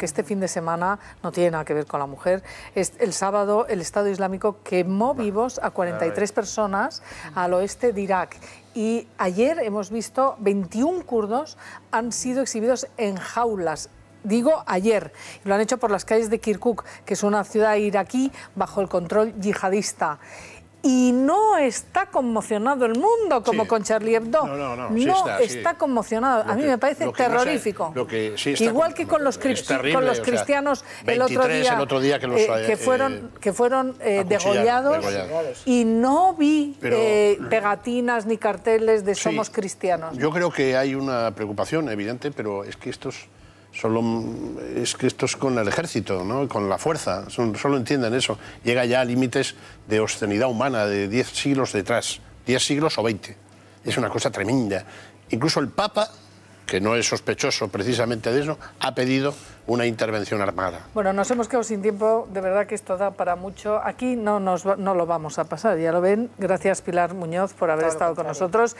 que este fin de semana no tiene nada que ver con la mujer. Es el sábado el Estado Islámico quemó vivos a 43 personas al oeste de Irak. Y ayer hemos visto 21 kurdos han sido exhibidos en jaulas digo ayer. Lo han hecho por las calles de Kirkuk, que es una ciudad iraquí bajo el control yihadista y no está conmocionado el mundo como con Charlie Hebdo. No, no, no, está, conmocionado. a mí me parece terrorífico. Igual que con los, con los cristianos el, otro día, que, eh, eh, fueron, que fueron eh, degollados, y no vi pegatinas ni carteles de somos cristianos. Yo creo que hay una preocupación evidente, pero es que estos Solo es que esto es con el ejército, ¿no? con la fuerza, solo entienden eso. Llega ya a límites de obscenidad humana de 10 siglos detrás, 10 siglos o 20. Es una cosa tremenda. Incluso el Papa, que no es sospechoso precisamente de eso, ha pedido una intervención armada. Bueno, nos hemos quedado sin tiempo, de verdad que esto da para mucho. Aquí no, nos, no lo vamos a pasar, ya lo ven. Gracias Pilar Muñoz por haber estado con nosotros.